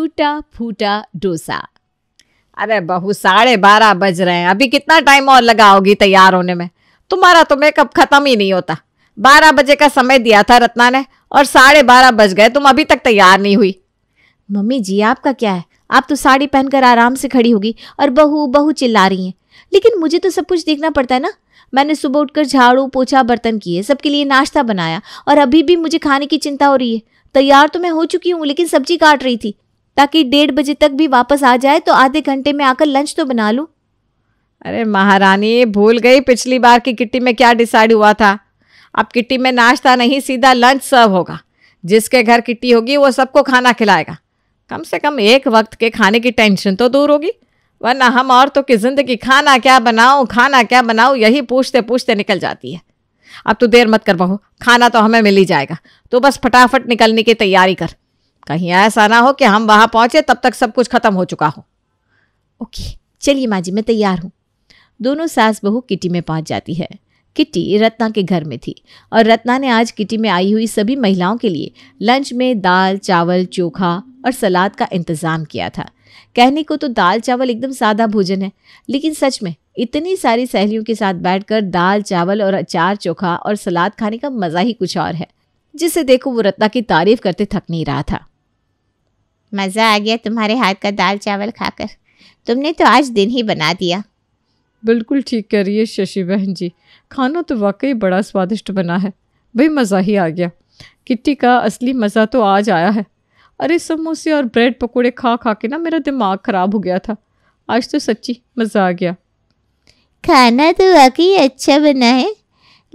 टूटा फूटा डोसा अरे बहू साढ़े बारह बज रहे हैं अभी कितना टाइम और लगाओगी तैयार होने में तुम्हारा तो मेकअप खत्म ही नहीं होता बारह बजे का समय दिया था रत्ना ने और साढ़े बारह बज गए तुम अभी तक तैयार नहीं हुई मम्मी जी आपका क्या है आप तो साड़ी पहनकर आराम से खड़ी होगी और बहू बहू चिल्ला रही हैं लेकिन मुझे तो सब कुछ देखना पड़ता है ना मैंने सुबह उठकर झाड़ू पोछा बर्तन किए सबके लिए नाश्ता बनाया और अभी भी मुझे खाने की चिंता हो रही है तैयार तो मैं हो चुकी हूँ लेकिन सब्जी काट रही थी ताकि डेढ़ बजे तक भी वापस आ जाए तो आधे घंटे में आकर लंच तो बना लूँ अरे महारानी भूल गई पिछली बार की किट्टी में क्या डिसाइड हुआ था अब किट्टी में नाश्ता नहीं सीधा लंच सर्व होगा जिसके घर किट्टी होगी वो सबको खाना खिलाएगा कम से कम एक वक्त के खाने की टेंशन तो दूर होगी वरना हम औरतों की ज़िंदगी खाना क्या बनाऊँ खाना क्या बनाऊँ यही पूछते पूछते निकल जाती है अब तो देर मत कर बहू खाना तो हमें मिल ही जाएगा तो बस फटाफट निकलने की तैयारी कर कहीं ऐसा ना हो कि हम वहाँ पहुँचे तब तक सब कुछ खत्म हो चुका हो ओके चलिए माँ जी मैं तैयार हूँ दोनों सास बहू किटी में पहुँच जाती है किटी रत्ना के घर में थी और रत्ना ने आज किटी में आई हुई सभी महिलाओं के लिए लंच में दाल चावल चोखा और सलाद का इंतज़ाम किया था कहने को तो दाल चावल एकदम सादा भोजन है लेकिन सच में इतनी सारी सहेलियों के साथ बैठकर दाल चावल और अचार चोखा और सलाद खाने का मज़ा ही कुछ और है जिसे देखो वो रत्ना की तारीफ करते थक नहीं रहा था मज़ा आ गया तुम्हारे हाथ का दाल चावल खाकर तुमने तो आज दिन ही बना दिया बिल्कुल ठीक कह रही है शशि बहन जी खाना तो वाकई बड़ा स्वादिष्ट बना है भाई मज़ा ही आ गया किट्टी का असली मज़ा तो आज आया है अरे समोसे और ब्रेड पकोड़े खा खा के ना मेरा दिमाग ख़राब हो गया था आज तो सच्ची मज़ा आ गया खाना तो वाकई अच्छा बना है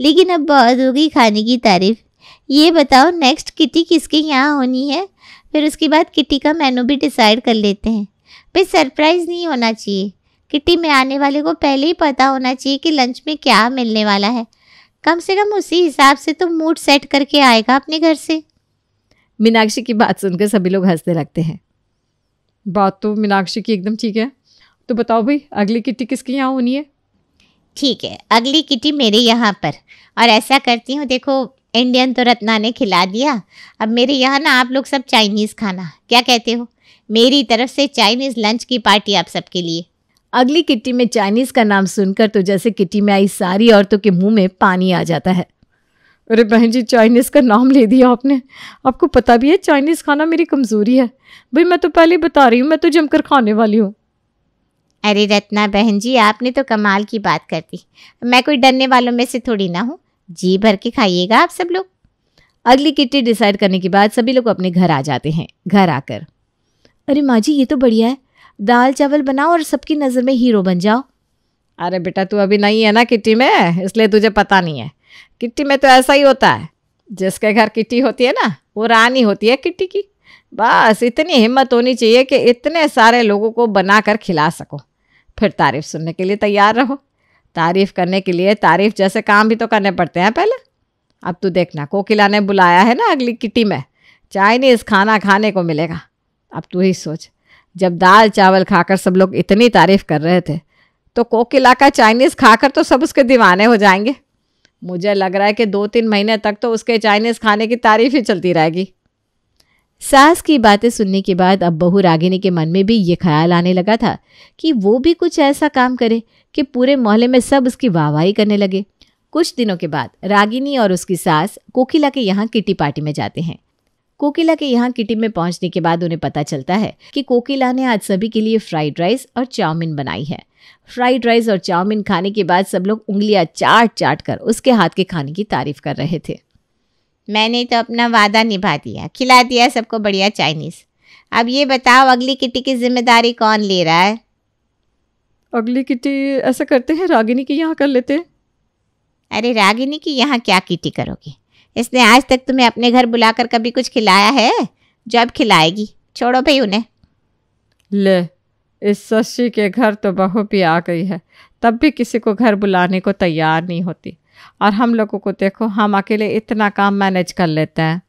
लेकिन अब बहुत होगी खाने की तारीफ ये बताओ नेक्स्ट किटी किसके यहाँ होनी है फिर उसके बाद किटी का मेनू भी डिसाइड कर लेते हैं भाई सरप्राइज़ नहीं होना चाहिए किटी में आने वाले को पहले ही पता होना चाहिए कि लंच में क्या मिलने वाला है कम से कम उसी हिसाब से तो मूड सेट करके आएगा अपने घर से मीनाक्षी की बात सुनकर सभी लोग हंसने लगते हैं बात तो मीनाक्षी की एकदम ठीक है तो बताओ भाई अगली किटी किसके यहाँ होनी है ठीक है अगली किटी मेरे यहाँ पर और ऐसा करती हूँ देखो इंडियन तो रत्ना ने खिला दिया अब मेरे यहाँ ना आप लोग सब चाइनीज़ खाना क्या कहते हो मेरी तरफ से चाइनीज़ लंच की पार्टी आप सबके लिए अगली किट्टी में चाइनीज़ का नाम सुनकर तो जैसे किट्टी में आई सारी औरतों के मुंह में पानी आ जाता है अरे बहन जी चाइनीज़ का नाम ले दिया आपने आपको पता भी है चाइनीज़ खाना मेरी कमज़ोरी है भाई मैं तो पहले बता रही हूँ मैं तो जमकर खाने वाली हूँ अरे रत्ना बहन जी आपने तो कमाल की बात कर दी मैं कोई डरने वालों में से थोड़ी ना हूँ जी भर के खाइएगा आप सब लोग अगली किट्टी डिसाइड करने के बाद सभी लोग अपने घर आ जाते हैं घर आकर अरे माँ जी ये तो बढ़िया है दाल चावल बनाओ और सबकी नज़र में हीरो बन जाओ अरे बेटा तू अभी नहीं है ना किट्टी में इसलिए तुझे पता नहीं है किट्टी में तो ऐसा ही होता है जिसके घर किट्टी होती है ना वो रानी होती है किट्टी की बस इतनी हिम्मत होनी चाहिए कि इतने सारे लोगों को बना कर खिला सको फिर तारीफ सुनने के लिए तैयार रहो तारीफ करने के लिए तारीफ जैसे काम भी तो करने पड़ते हैं पहले अब तू देखना कोकिला ने बुलाया है ना अगली किटी में चाइनीज़ खाना खाने को मिलेगा अब तू ही सोच जब दाल चावल खाकर सब लोग इतनी तारीफ कर रहे थे तो कोकिला का चाइनीज़ खाकर तो सब उसके दीवाने हो जाएंगे मुझे लग रहा है कि दो तीन महीने तक तो उसके चाइनीज़ खाने की तारीफ ही चलती रहेगी सास की बातें सुनने के बाद अब बहू रागिनी के मन में भी ये ख्याल आने लगा था कि वो भी कुछ ऐसा काम करे कि पूरे मोहल्ले में सब उसकी वाहवाही करने लगे कुछ दिनों के बाद रागिनी और उसकी सास कोकिला के यहाँ किटी पार्टी में जाते हैं कोकिला के यहाँ किटी में पहुँचने के बाद उन्हें पता चलता है कि कोकिला ने आज सभी के लिए फ्राइड राइस और चाउमीन बनाई है फ्राइड राइस और चाउमीन खाने के बाद सब लोग उंगलियाँ चाट चाट कर उसके हाथ के खाने की तारीफ कर रहे थे मैंने तो अपना वादा निभा दिया खिला दिया सबको बढ़िया चाइनीज़ अब ये बताओ अगली किटी की जिम्मेदारी कौन ले रहा है अगली किटी ऐसा करते हैं रागिनी की यहाँ कर लेते हैं अरे रागिनी की यहाँ क्या किटी करोगी इसने आज तक तुम्हें अपने घर बुलाकर कभी कुछ खिलाया है जो अब खिलाएगी छोड़ो भाई उन्हें ले इस शशि के घर तो बहू भी आ गई है तब भी किसी को घर बुलाने को तैयार नहीं होती और हम लोगों को देखो हम अकेले इतना काम मैनेज कर लेते हैं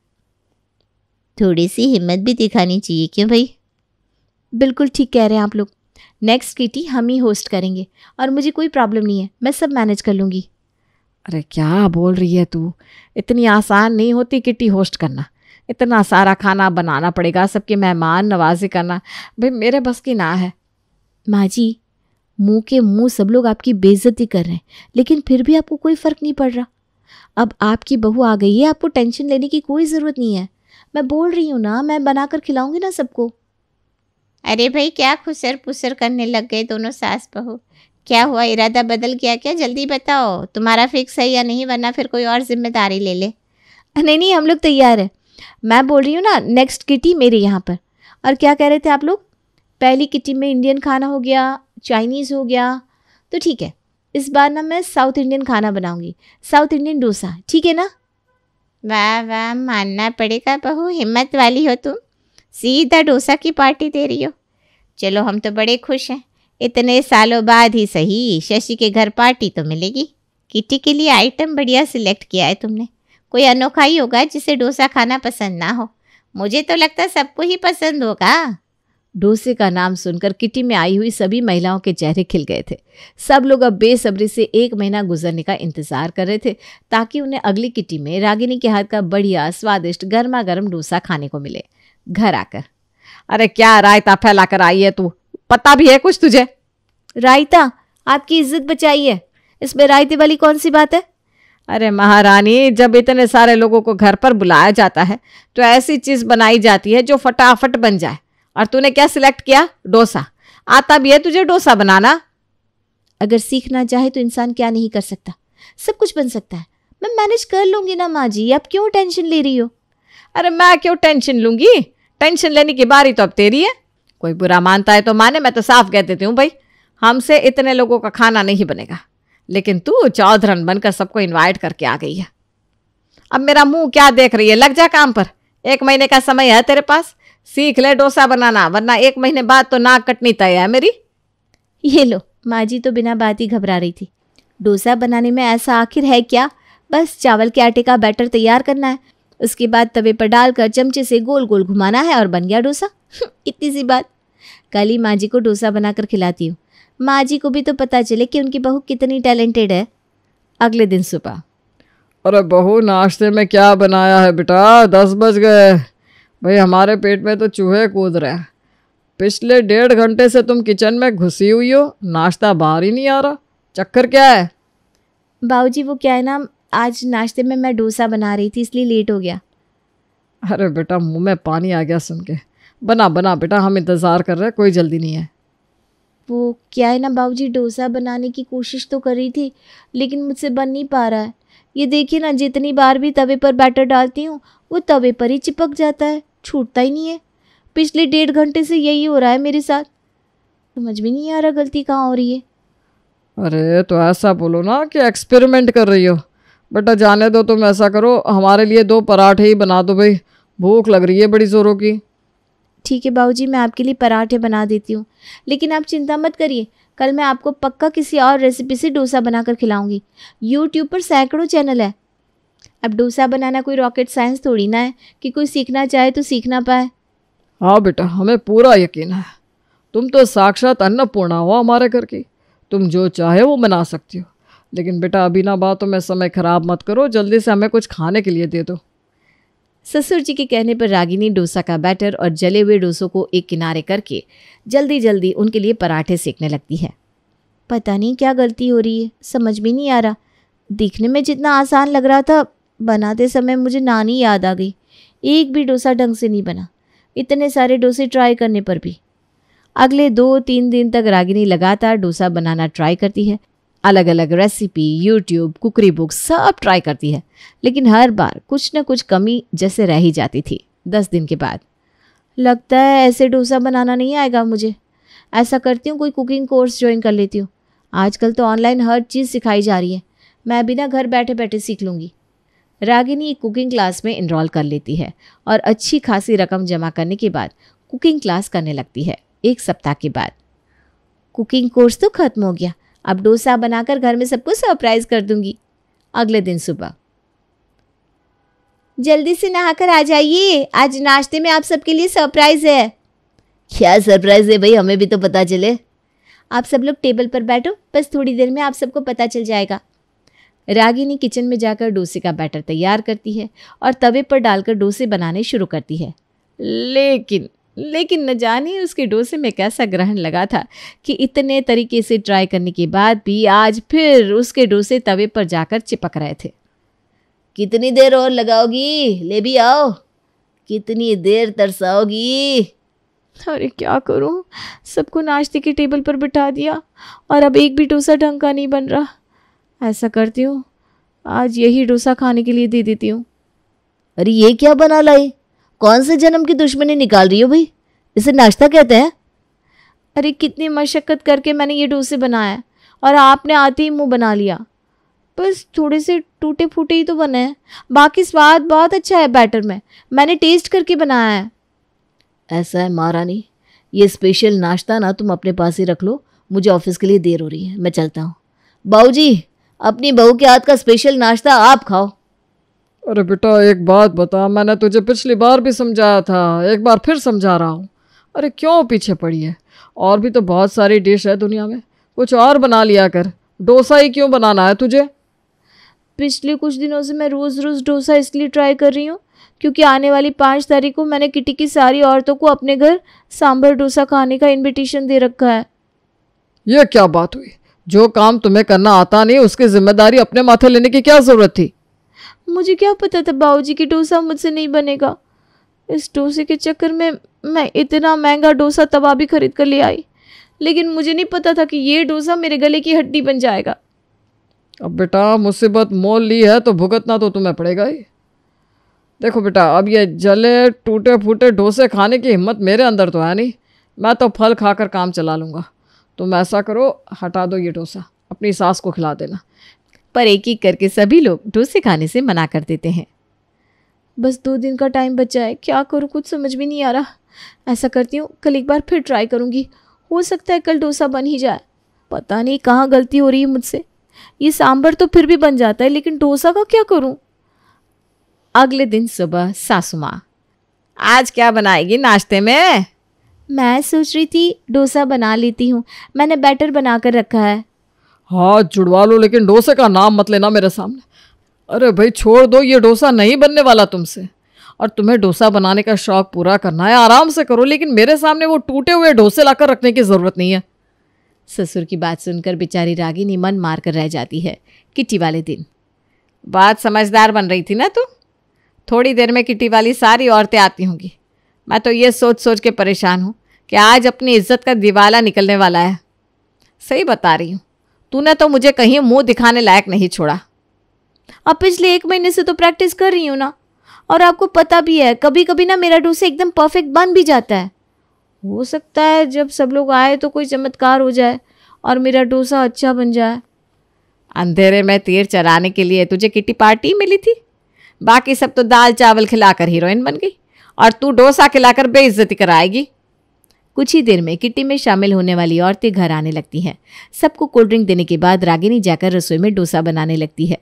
थोड़ी सी हिम्मत भी दिखानी चाहिए क्यों भाई बिल्कुल ठीक कह रहे हैं आप लोग नेक्स्ट किटी हम ही होस्ट करेंगे और मुझे कोई प्रॉब्लम नहीं है मैं सब मैनेज कर लूँगी अरे क्या बोल रही है तू इतनी आसान नहीं होती किटी होस्ट करना इतना सारा खाना बनाना पड़ेगा सबके मेहमान नवाजी करना भाई मेरे बस की ना है माँ जी मुंह के मुंह सब लोग आपकी बेइज्जती कर रहे हैं लेकिन फिर भी आपको कोई फ़र्क नहीं पड़ रहा अब आपकी बहू आ गई है आपको टेंशन लेने की कोई ज़रूरत नहीं है मैं बोल रही हूँ ना मैं बना कर खिलाऊंगी ना सबको अरे भाई क्या खुसर पुसर करने लग गए दोनों सास बहू क्या हुआ इरादा बदल गया क्या जल्दी बताओ तुम्हारा फिक्स है या नहीं वरना फिर कोई और जिम्मेदारी ले ले नहीं नहीं हम लोग तैयार है मैं बोल रही हूँ ना नेक्स्ट किटी मेरे यहाँ पर और क्या कह रहे थे आप लोग पहली किटी में इंडियन खाना हो गया चाइनीज़ हो गया तो ठीक है इस बार ना मैं साउथ इंडियन खाना बनाऊंगी साउथ इंडियन डोसा ठीक है ना वाह वाह मानना पड़ेगा बहू हिम्मत वाली हो तुम सीधा डोसा की पार्टी दे रही हो चलो हम तो बड़े खुश हैं इतने सालों बाद ही सही शशि के घर पार्टी तो मिलेगी किटी के लिए आइटम बढ़िया सिलेक्ट किया है तुमने कोई अनोखा ही होगा जिसे डोसा खाना पसंद ना हो मुझे तो लगता सबको ही पसंद होगा डोसे का नाम सुनकर किटी में आई हुई सभी महिलाओं के चेहरे खिल गए थे सब लोग अब बेसब्री से एक महीना गुजरने का इंतजार कर रहे थे ताकि उन्हें अगली किटी में रागिनी के हाथ का बढ़िया स्वादिष्ट गर्मा गर्म डोसा खाने को मिले घर आकर अरे क्या रायता फैला कर आई है तू पता भी है कुछ तुझे रायता आपकी इज्जत बचाई है इसमें रायते वाली कौन सी बात है अरे महारानी जब इतने सारे लोगों को घर पर बुलाया जाता है तो ऐसी चीज़ बनाई जाती है जो फटाफट बन जाए और तूने क्या सिलेक्ट किया डोसा आता भी है तुझे डोसा बनाना अगर सीखना चाहे तो इंसान क्या नहीं कर सकता सब कुछ बन सकता है मैं मैनेज कर लूंगी ना माँ जी आप क्यों टेंशन ले रही हो अरे मैं क्यों टेंशन लूंगी टेंशन लेने की बारी तो अब तेरी है कोई बुरा मानता है तो माने मैं तो साफ कह देती हूँ भाई हमसे इतने लोगों का खाना नहीं बनेगा लेकिन तू चौधरन बनकर सबको इनवाइट करके आ गई है अब मेरा मुंह क्या देख रही है लग जा काम पर एक महीने का समय है तेरे पास सीख ले डोसा बनाना वरना एक महीने बाद तो नाक कटनी तय है मेरी ये लो माँ जी तो बिना बात ही घबरा रही थी डोसा बनाने में ऐसा आखिर है क्या बस चावल के आटे का बैटर तैयार करना है उसके बाद तवे पर डालकर चमचे से गोल गोल घुमाना है और बन गया डोसा हम्म, इतनी सी बात कल ही माँ जी को डोसा बनाकर खिलाती हूँ माँ जी को भी तो पता चले कि उनकी बहू कितनी टैलेंटेड है अगले दिन सुबह अरे बहू नाश्ते में क्या बनाया है बेटा दस बज गए भाई हमारे पेट में तो चूहे कूद रहे हैं पिछले डेढ़ घंटे से तुम किचन में घुसी हुई हो नाश्ता बाहर ही नहीं आ रहा चक्कर क्या है बाबू वो क्या है ना आज नाश्ते में मैं डोसा बना रही थी इसलिए लेट हो गया अरे बेटा मुंह में पानी आ गया सुन के बना बना बेटा हम इंतज़ार कर रहे हैं कोई जल्दी नहीं है वो क्या है ना बाबू डोसा बनाने की कोशिश तो कर रही थी लेकिन मुझसे बन नहीं पा रहा है ये देखिए ना जितनी बार भी तवे पर बैटर डालती हूँ वो तवे पर ही चिपक जाता है छूटता ही नहीं है पिछले डेढ़ घंटे से यही हो रहा है मेरे साथ समझ में नहीं आ रहा गलती कहाँ हो रही है अरे तो ऐसा बोलो ना कि एक्सपेरिमेंट कर रही हो बेटा जाने दो तुम ऐसा करो हमारे लिए दो पराठे ही बना दो भाई भूख लग रही है बड़ी ज़ोरों की ठीक है बाबू मैं आपके लिए पराठे बना देती हूँ लेकिन आप चिंता मत करिए कल मैं आपको पक्का किसी और रेसिपी से डोसा बनाकर खिलाऊंगी यूट्यूब पर सैकड़ों चैनल है अब डोसा बनाना कोई रॉकेट साइंस थोड़ी ना है कि कोई सीखना चाहे तो सीख ना पाए हाँ बेटा हमें पूरा यकीन है तुम तो साक्षात अन्नपूर्णा हो हमारे घर की तुम जो चाहे वो बना सकती हो लेकिन बेटा अभी ना बातों में समय ख़राब मत करो जल्दी से हमें कुछ खाने के लिए दे दो ससुर जी के कहने पर रागिनी डोसा का बैटर और जले हुए डोसों को एक किनारे करके जल्दी जल्दी उनके लिए पराठे सेकने लगती है पता नहीं क्या गलती हो रही है समझ भी नहीं आ रहा दिखने में जितना आसान लग रहा था बनाते समय मुझे नानी याद आ गई एक भी डोसा ढंग से नहीं बना इतने सारे डोसे ट्राई करने पर भी अगले दो तीन दिन तक रागिनी लगातार डोसा बनाना ट्राई करती है अलग अलग रेसिपी यूट्यूब कुकरी बुक सब ट्राई करती है लेकिन हर बार कुछ न कुछ कमी जैसे रह ही जाती थी दस दिन के बाद लगता है ऐसे डोसा बनाना नहीं आएगा मुझे ऐसा करती हूँ कोई कुकिंग कोर्स ज्वाइन कर लेती हूँ आजकल तो ऑनलाइन हर चीज़ सिखाई जा रही है मैं बिना घर बैठे बैठे सीख लूँगी रागिनी एक कुकिंग क्लास में इनरोल कर लेती है और अच्छी खासी रकम जमा करने के बाद कुकिंग क्लास करने लगती है एक सप्ताह के बाद कुकिंग कोर्स तो खत्म हो गया अब डोसा बनाकर घर में सबको सरप्राइज कर दूंगी अगले दिन सुबह जल्दी से नहाकर आ जाइए आज नाश्ते में आप सबके लिए सरप्राइज है क्या सरप्राइज है भाई हमें भी तो पता चले आप सब लोग टेबल पर बैठो बस थोड़ी देर में आप सबको पता चल जाएगा रागिनी किचन में जाकर डोसे का बैटर तैयार करती है और तवे पर डालकर डोसे बनाने शुरू करती है लेकिन लेकिन न जाने उसके डोसे में कैसा ग्रहण लगा था कि इतने तरीके से ट्राई करने के बाद भी आज फिर उसके डोसे तवे पर जाकर चिपक रहे थे कितनी देर और लगाओगी ले भी आओ कितनी देर तरसाओगी अरे क्या करूं सबको नाश्ते के टेबल पर बिठा दिया और अब एक भी डोसा ढंग का नहीं बन रहा ऐसा करती हूँ आज यही डोसा खाने के लिए दे देती हूँ अरे ये क्या बना लाई कौन से जन्म की दुश्मनी निकाल रही हो भाई इसे नाश्ता कहते हैं अरे कितनी मशक्क़त करके मैंने ये डोसे बनाया और आपने आते ही मुंह बना लिया बस थोड़े से टूटे फूटे ही तो बने हैं बाकी स्वाद बहुत अच्छा है बैटर में मैंने टेस्ट करके बनाया है ऐसा है महारानी ये स्पेशल नाश्ता ना तुम अपने पास ही रख लो मुझे ऑफिस के लिए देर हो रही है मैं चलता हूँ जी अपनी बहू के हाथ का स्पेशल नाश्ता आप खाओ अरे बेटा एक बात बता मैंने तुझे पिछली बार भी समझाया था एक बार फिर समझा रहा हूँ अरे क्यों पीछे पड़ी है और भी तो बहुत सारी डिश है दुनिया में कुछ और बना लिया कर डोसा ही क्यों बनाना है तुझे पिछले कुछ दिनों से मैं रोज़ रोज़ डोसा इसलिए ट्राई कर रही हूँ क्योंकि आने वाली पाँच तारीख को मैंने किटी की सारी औरतों को अपने घर सांभर डोसा खाने का इनविटेशन दे रखा है यह क्या बात हुई जो काम तुम्हें करना आता नहीं उसकी जिम्मेदारी अपने माथे लेने की क्या ज़रूरत थी मुझे क्या पता था बाबूजी की डोसा मुझसे नहीं बनेगा इस डोसे के चक्कर में मैं इतना महंगा डोसा तवा भी खरीद कर ले आई लेकिन मुझे नहीं पता था कि ये डोसा मेरे गले की हड्डी बन जाएगा अब बेटा मुसीबत मोल ली है तो भुगतना तो तुम्हें पड़ेगा ही देखो बेटा अब ये जले टूटे फूटे डोसे खाने की हिम्मत मेरे अंदर तो है नहीं मैं तो फल खाकर काम चला लूँगा तुम तो ऐसा करो हटा दो ये डोसा अपनी सास को खिला देना पर एक एक करके सभी लोग डोसे खाने से मना कर देते हैं बस दो दिन का टाइम बचा है क्या करूँ कुछ समझ में नहीं आ रहा ऐसा करती हूँ कल एक बार फिर ट्राई करूँगी हो सकता है कल डोसा बन ही जाए पता नहीं कहाँ गलती हो रही है मुझसे ये सांभर तो फिर भी बन जाता है लेकिन डोसा का क्या करूँ अगले दिन सुबह सासू माँ आज क्या बनाएगी नाश्ते में मैं सोच रही थी डोसा बना लेती हूँ मैंने बैटर बना कर रखा है हाँ जुड़वा लो लेकिन डोसे का नाम मत लेना मेरे सामने अरे भाई छोड़ दो ये डोसा नहीं बनने वाला तुमसे और तुम्हें डोसा बनाने का शौक पूरा करना है आराम से करो लेकिन मेरे सामने वो टूटे हुए डोसे लाकर रखने की ज़रूरत नहीं है ससुर की बात सुनकर बेचारी रागिनी मन मार कर रह जाती है किट्टी वाले दिन बात समझदार बन रही थी ना तू थोड़ी देर में किट्टी वाली सारी औरतें आती होंगी मैं तो ये सोच सोच के परेशान हूँ कि आज अपनी इज्जत का दिवाला निकलने वाला है सही बता रही हूँ तूने तो मुझे कहीं मुंह दिखाने लायक नहीं छोड़ा अब पिछले एक महीने से तो प्रैक्टिस कर रही हूँ ना और आपको पता भी है कभी कभी ना मेरा डोसा एकदम परफेक्ट बन भी जाता है हो सकता है जब सब लोग आए तो कोई चमत्कार हो जाए और मेरा डोसा अच्छा बन जाए अंधेरे में तीर चराने के लिए तुझे किटी पार्टी मिली थी बाकी सब तो दाल चावल खिलाकर हीरोइन बन गई और तू डोसा खिलाकर बेइज्जती कराएगी कुछ ही देर में किट्टी में शामिल होने वाली औरतें घर आने लगती हैं सबको कोल्ड ड्रिंक देने के बाद रागिनी जाकर रसोई में डोसा बनाने लगती है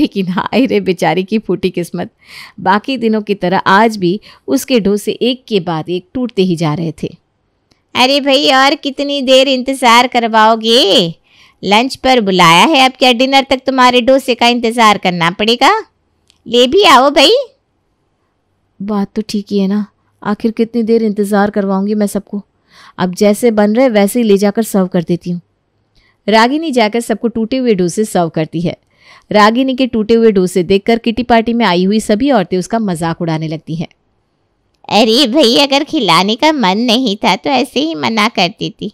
लेकिन हाय रे बेचारी की फूटी किस्मत बाकी दिनों की तरह आज भी उसके डोसे एक के बाद एक टूटते ही जा रहे थे अरे भाई और कितनी देर इंतज़ार करवाओगे लंच पर बुलाया है अब क्या डिनर तक तुम्हारे डोसे का इंतज़ार करना पड़ेगा ले भी आओ भाई बात तो ठीक ही है ना आखिर कितनी देर इंतज़ार करवाऊंगी मैं सबको अब जैसे बन रहे वैसे ही ले जाकर सर्व कर देती हूँ रागिनी जाकर सबको टूटे हुए डोसे सर्व करती है रागिनी के टूटे हुए डोसे देखकर किटी पार्टी में आई हुई सभी औरतें उसका मजाक उड़ाने लगती हैं अरे भाई अगर खिलाने का मन नहीं था तो ऐसे ही मना करती थी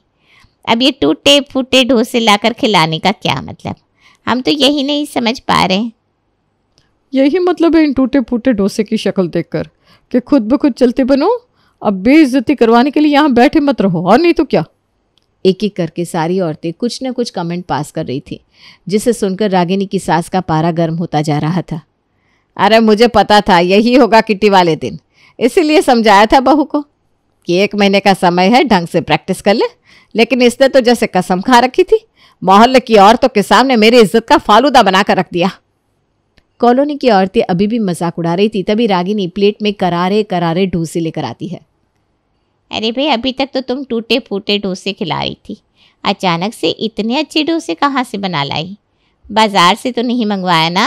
अब ये टूटे फूटे डोसे लाकर खिलाने का क्या मतलब हम तो यही नहीं समझ पा रहे हैं यही मतलब है इन टूटे फूटे डोसे की शक्ल देखकर कि खुद ब खुद चलते बनो अब बेइज्जती करवाने के लिए यहाँ बैठे मत रहो और नहीं तो क्या एक एक करके सारी औरतें कुछ न कुछ कमेंट पास कर रही थी जिसे सुनकर रागिनी की सास का पारा गर्म होता जा रहा था अरे मुझे पता था यही होगा किट्टी वाले दिन इसीलिए समझाया था बहू को कि एक महीने का समय है ढंग से प्रैक्टिस कर ले लेकिन इसने तो जैसे कसम खा रखी थी मोहल्ले की औरतों के सामने मेरी इज्जत का फालूदा बनाकर रख दिया कॉलोनी की औरतें अभी भी मजाक उड़ा रही थी तभी रागिनी प्लेट में करारे करारे डोसे लेकर आती है अरे भाई अभी तक तो तुम टूटे फूटे डोसे खिला रही थी अचानक से इतने अच्छे डोसे कहाँ से बना लाई बाजार से तो नहीं मंगवाया ना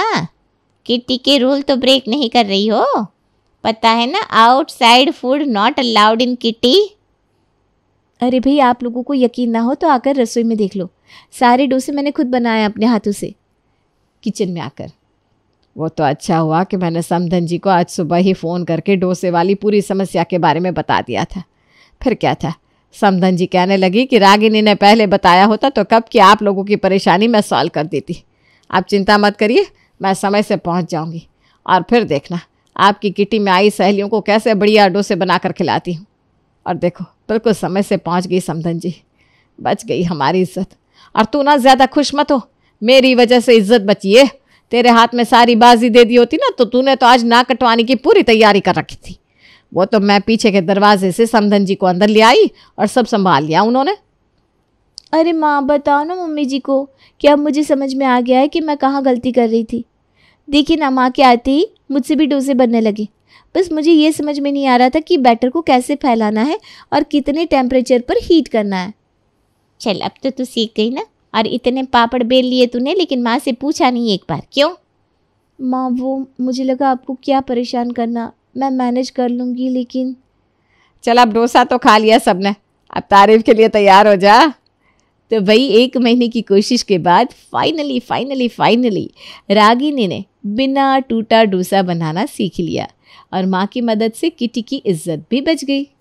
किट्टी के रूल तो ब्रेक नहीं कर रही हो पता है ना outside food not allowed in kitty अरे भाई आप लोगों को यकीन ना हो तो आकर रसोई में देख लो सारे डोसे मैंने खुद बनाए अपने हाथों से किचन में आकर वो तो अच्छा हुआ कि मैंने समधन जी को आज सुबह ही फ़ोन करके डोसे वाली पूरी समस्या के बारे में बता दिया था फिर क्या था समधन जी कहने लगी कि रागिनी ने पहले बताया होता तो कब कि आप लोगों की परेशानी मैं सॉल्व कर देती आप चिंता मत करिए मैं समय से पहुंच जाऊंगी और फिर देखना आपकी किटी में आई सहेलियों को कैसे बढ़िया डोसे बनाकर खिलाती हूँ और देखो बिल्कुल समय से पहुँच गई समधन जी बच गई हमारी इज्जत और तू ना ज़्यादा खुश मत हो मेरी वजह से इज्जत बचिए तेरे हाथ में सारी बाजी दे दी होती ना तो तूने तो आज ना कटवाने की पूरी तैयारी कर रखी थी वो तो मैं पीछे के दरवाजे से समधन जी को अंदर ले आई और सब संभाल लिया उन्होंने अरे माँ बताओ ना मम्मी जी को कि अब मुझे समझ में आ गया है कि मैं कहाँ गलती कर रही थी देखिए ना माँ के आते ही मुझसे भी डोसे बनने लगे बस मुझे ये समझ में नहीं आ रहा था कि बैटर को कैसे फैलाना है और कितने टेम्परेचर पर हीट करना है चल अब तो तू सीख गई ना और इतने पापड़ बेल लिए तूने लेकिन माँ से पूछा नहीं एक बार क्यों माँ वो मुझे लगा आपको क्या परेशान करना मैं मैनेज कर लूँगी लेकिन चल अब डोसा तो खा लिया सबने अब तारीफ के लिए तैयार हो जा तो वही एक महीने की कोशिश के बाद फाइनली फाइनली फाइनली रागिनी ने बिना टूटा डोसा बनाना सीख लिया और माँ की मदद से किटी की इज्जत भी बच गई